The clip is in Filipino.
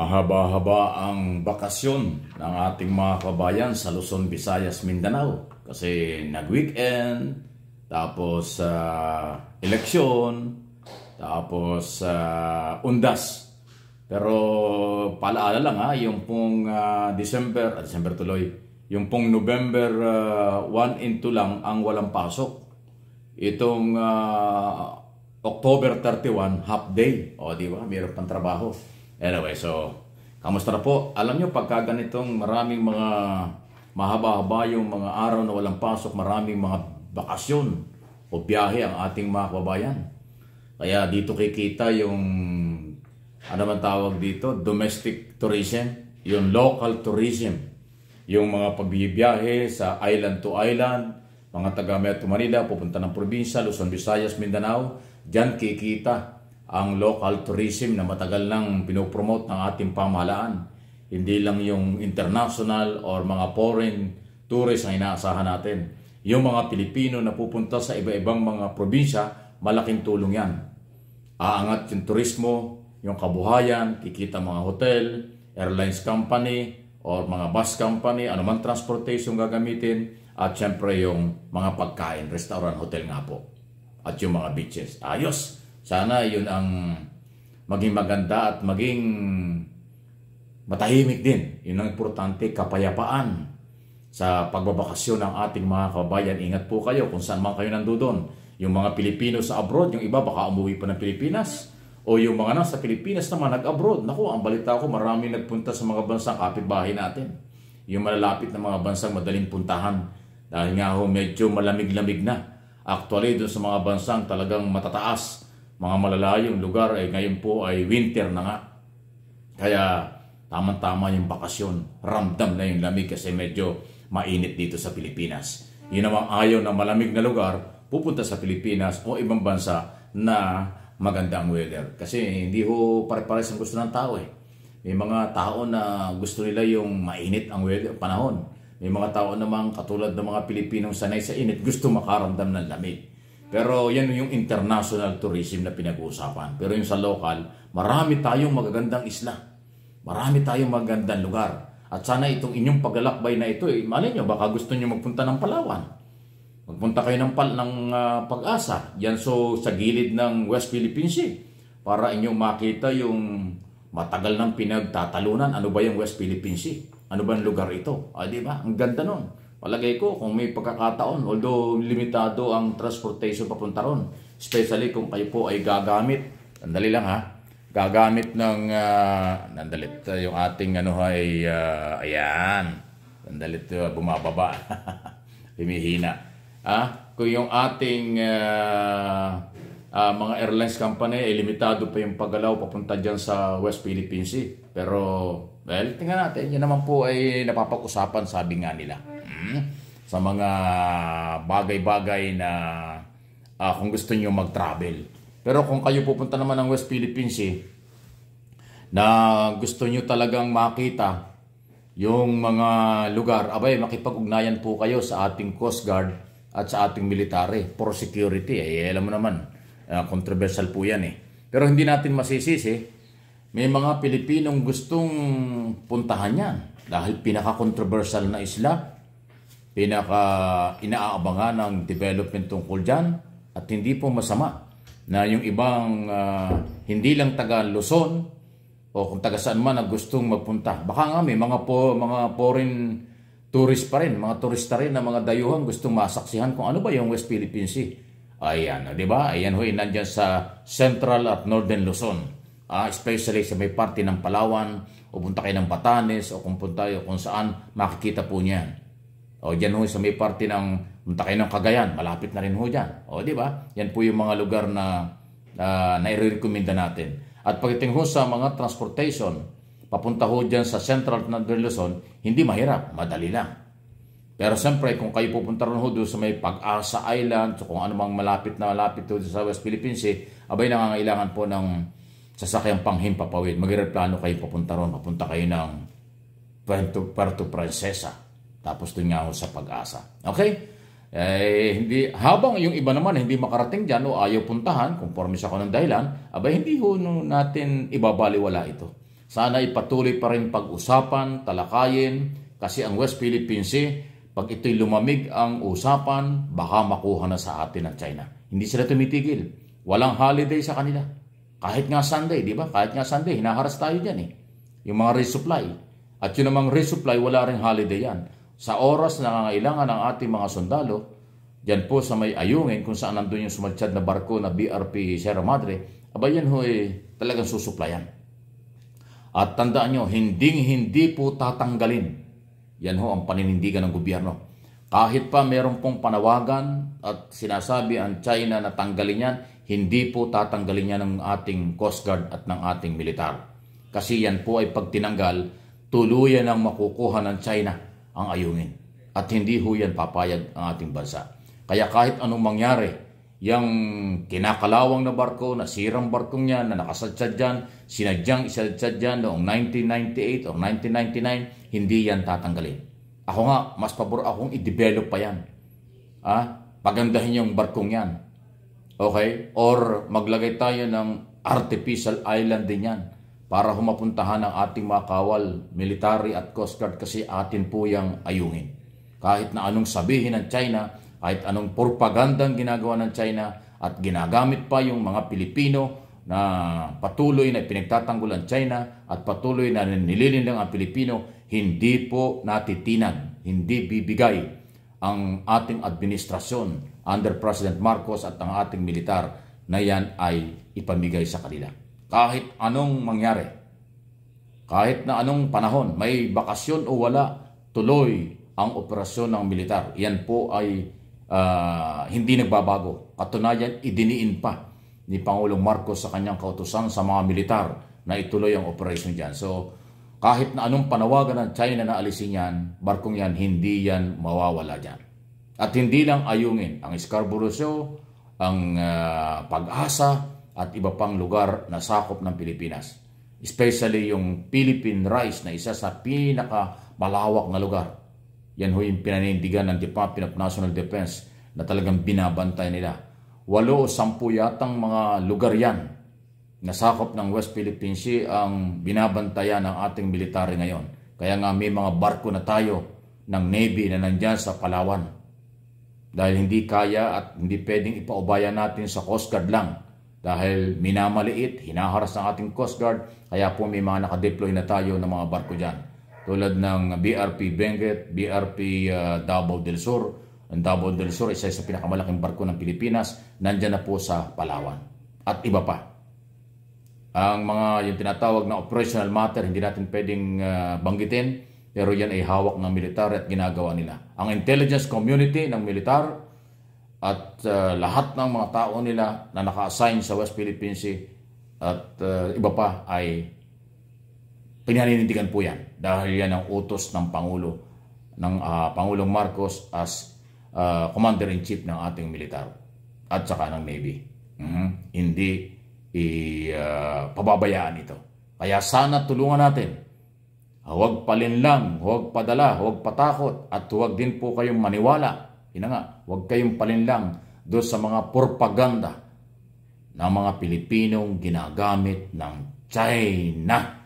Mahaba-haba ang bakasyon ng ating mga kabayan sa Luzon, Visayas, Mindanao kasi nag-weekend, tapos uh, eleksyon, tapos uh, undas. Pero palaala lang ha, ah, yung pong uh, December, uh, December tuloy, yung pong November 1 uh, and 2 lang ang walang pasok. Itong uh, October 31, half day. O, di ba? Mayroon pang trabaho. Anyway, so, kamusta na po? Alam nyo, pagka ganitong maraming mga mahaba-haba yung mga araw na walang pasok, maraming mga bakasyon o biyahe ang ating mga kababayan. Kaya dito kikita yung, ano man tawag dito, domestic tourism, yung local tourism, yung mga pagbibiyahe sa island to island, mga taga Metro Manila, pupunta ng probinsya, Luzon, Visayas, Mindanao, dyan kikita ang local tourism na matagal nang pinopromote ng ating pamahalaan. Hindi lang yung international or mga foreign tourists ang inaasahan natin. Yung mga Pilipino na pupunta sa iba-ibang mga probinsya, malaking tulong yan. Aangat yung turismo, yung kabuhayan, kikita mga hotel, airlines company, or mga bus company, anumang transportation gagamitin, at syempre yung mga pagkain, restaurant, hotel nga po, at yung mga beaches. Ayos! Sana yun ang maging maganda at maging matahimik din. Yun ang importante, kapayapaan sa pagbabakasyon ng ating mga kababayan. Ingat po kayo kung saan man kayo nandoon. Yung mga Pilipino sa abroad, yung iba baka umuwi pa ng Pilipinas. O yung mga nasa Pilipinas naman nag-abroad. Naku, ang balita ko marami nagpunta sa mga bansang kapitbahay natin. Yung malalapit na mga bansang madaling puntahan. Dahil nga ho medyo malamig-lamig na. Actually, doon sa mga bansang talagang matataas mga malalayong lugar ay ngayon po ay winter na nga. Kaya tamang-tama yung bakasyon. Ramdam na yung lamig kasi medyo mainit dito sa Pilipinas. Yun namang ayaw na malamig na lugar, pupunta sa Pilipinas o ibang bansa na maganda ang weather. Kasi hindi ho pare-pares ang gusto ng tao eh. May mga tao na gusto nila yung mainit ang weather, panahon. May mga tao namang katulad ng mga Pilipinong sanay sa init, gusto makaramdam ng lamig. Pero yan yung international tourism na pinag-uusapan. Pero yung sa local, marami tayong magagandang isla. Marami tayong magagandang lugar. At sana itong inyong paglalakbay na ito, eh, malay nyo, baka gusto nyo magpunta ng Palawan. Magpunta kayo ng, pal ng uh, pag-asa. Yan so sa gilid ng West Philippine Sea. Para inyong makita yung matagal ng pinagtatalunan. Ano ba yung West Philippine Sea? Ano ba ang lugar ito? Ah, di ba? Ang ganda nun. Palagay ko kung may pagkakataon, although limitado ang transportation papunta ron, especially kung kayo po ay gagamit, sandali lang ha, gagamit ng, uh, ah, nandalit uh, yung ating ano ay, uh, ayan, nandalit uh, ah, bumababa, humihina. Ha? Kung yung ating uh, uh, mga airlines company, ay eh, limitado pa yung paggalaw papunta dyan sa West Philippines Sea. Pero, well, tingnan natin, yun naman po ay napapag-usapan sabi nga nila sa mga bagay-bagay na uh, kung gusto niyo mag-travel. Pero kung kayo pupunta naman ng West Philippines eh, na gusto niyo talagang makita yung mga lugar, abay makipag-ugnayan po kayo sa ating Coast Guard at sa ating military for security. Eh, alam mo naman, uh, controversial po yan eh. Pero hindi natin masisisi, may mga Pilipinong gustong puntahan yan dahil pinaka-controversial na isla pinaka inaabangan ng development tungkol dyan at hindi po masama na yung ibang uh, hindi lang taga Luzon o kung taga saan man na gustong magpunta. Baka nga may mga, po, mga foreign tourist pa rin, mga turista rin na mga dayuhan gustong masaksihan kung ano ba yung West Philippine Sea. Ayan, di ba? Ayan ho, eh, nandyan sa Central at Northern Luzon uh, especially sa may parte ng Palawan o punta kayo ng Batanes o kung punta kayo kung saan makikita po niyan. O dyan ho sa may parte ng Muntakay ng Cagayan, malapit na rin ho diyan. O di ba? Yan po yung mga lugar na uh, nairekomenda natin. At pagdating ho sa mga transportation, papunta ho diyan sa Central Northern Luzon, hindi mahirap, madali lang. Pero siyempre, kung kayo pupunta rin ho doon sa may Pag-asa Island, so kung anumang malapit na malapit doon sa West Philippines, Sea, abay nangangailangan po ng sasakyang panghimpapawid. Mag-aeroplano kayo papunta ron, papunta kayo ng Puerto, Puerto Princesa. Tapos dun nga ho sa pag-asa. Okay? Eh, hindi, habang yung iba naman hindi makarating dyan o ayaw puntahan, conforme sa kanong dahilan, abay hindi ho no, natin ibabaliwala ito. Sana ipatuloy pa rin pag-usapan, talakayin, kasi ang West Philippine Sea, pag ito'y lumamig ang usapan, baka makuha na sa atin ng China. Hindi sila tumitigil. Walang holiday sa kanila. Kahit nga Sunday, di ba? Kahit nga Sunday, hinaharas tayo dyan eh. Yung mga resupply. At yung namang resupply, wala rin holiday yan sa oras na nangangailangan ng ating mga sundalo, dyan po sa may ayungin kung saan nandun yung sumaltsad na barko na BRP Sierra Madre, abay yan ho eh, talagang susuplayan. At tandaan nyo, hinding-hindi po tatanggalin. Yan ho ang paninindigan ng gobyerno. Kahit pa meron pong panawagan at sinasabi ang China na tanggalin yan, hindi po tatanggalin yan ng ating Coast Guard at ng ating militar. Kasi yan po ay pagtinanggal, tuluyan ang makukuha ng China ang ayungin. At hindi ho yan papayag ang ating bansa. Kaya kahit anong mangyari, yung kinakalawang na barko, nasirang barkong yan, na nakasadya dyan, sinadyang isasadya dyan noong 1998 or 1999, hindi yan tatanggalin. Ako nga, mas pabor akong i-develop pa yan. Ah, pagandahin yung barkong yan. Okay? Or maglagay tayo ng artificial island din yan para humapuntahan ang ating mga kawal, military at Coast Guard kasi atin po yung ayungin. Kahit na anong sabihin ng China, kahit anong propaganda ang ginagawa ng China at ginagamit pa yung mga Pilipino na patuloy na pinagtatanggol ang China at patuloy na nililindang ang Pilipino, hindi po natitinag, hindi bibigay ang ating administrasyon under President Marcos at ang ating militar na yan ay ipamigay sa kanila kahit anong mangyari. Kahit na anong panahon, may bakasyon o wala, tuloy ang operasyon ng militar. Yan po ay uh, hindi nagbabago. Katunayan, idiniin pa ni Pangulong Marcos sa kanyang kautosan sa mga militar na ituloy ang operasyon dyan. So, kahit na anong panawagan ng China na alisin yan, barkong yan, hindi yan mawawala dyan. At hindi lang ayungin ang Scarborough Show, ang uh, pag-asa, at iba pang lugar na sakop ng Pilipinas. Especially yung Philippine rice na isa sa pinakamalawak na lugar. Yan ho yung pinanindigan ng Department of National Defense na talagang binabantay nila. Walo o sampu yatang mga lugar yan na sakop ng West Philippine Sea ang binabantayan ng ating military ngayon. Kaya nga may mga barko na tayo ng Navy na nandyan sa Palawan. Dahil hindi kaya at hindi pwedeng ipaubayan natin sa Coast Guard lang dahil minamaliit, hinaharas ng ating Coast Guard, kaya po may mga nakadeploy na tayo ng mga barko dyan. Tulad ng BRP Benguet, BRP uh, ah, Davao del Sur. Ang Davao del Sur, isa sa pinakamalaking barko ng Pilipinas, nandyan na po sa Palawan. At iba pa. Ang mga yung tinatawag na operational matter, hindi natin pwedeng uh, banggitin, pero yan ay hawak ng militar at ginagawa nila. Ang intelligence community ng militar, at uh, lahat ng mga tao nila na naka-assign sa West Philippine Sea at uh, iba pa ay pinaninindigan po yan dahil yan ang utos ng Pangulo ng uh, Pangulong Marcos as uh, Commander-in-Chief ng ating militar at saka ng Navy. Mm-hmm. Hindi ipababayaan ah, uh, ito. Kaya sana tulungan natin. Huwag palinlang, huwag padala, huwag patakot at huwag din po kayong maniwala yun nga, huwag kayong palinlang doon sa mga propaganda ng mga Pilipinong ginagamit ng China.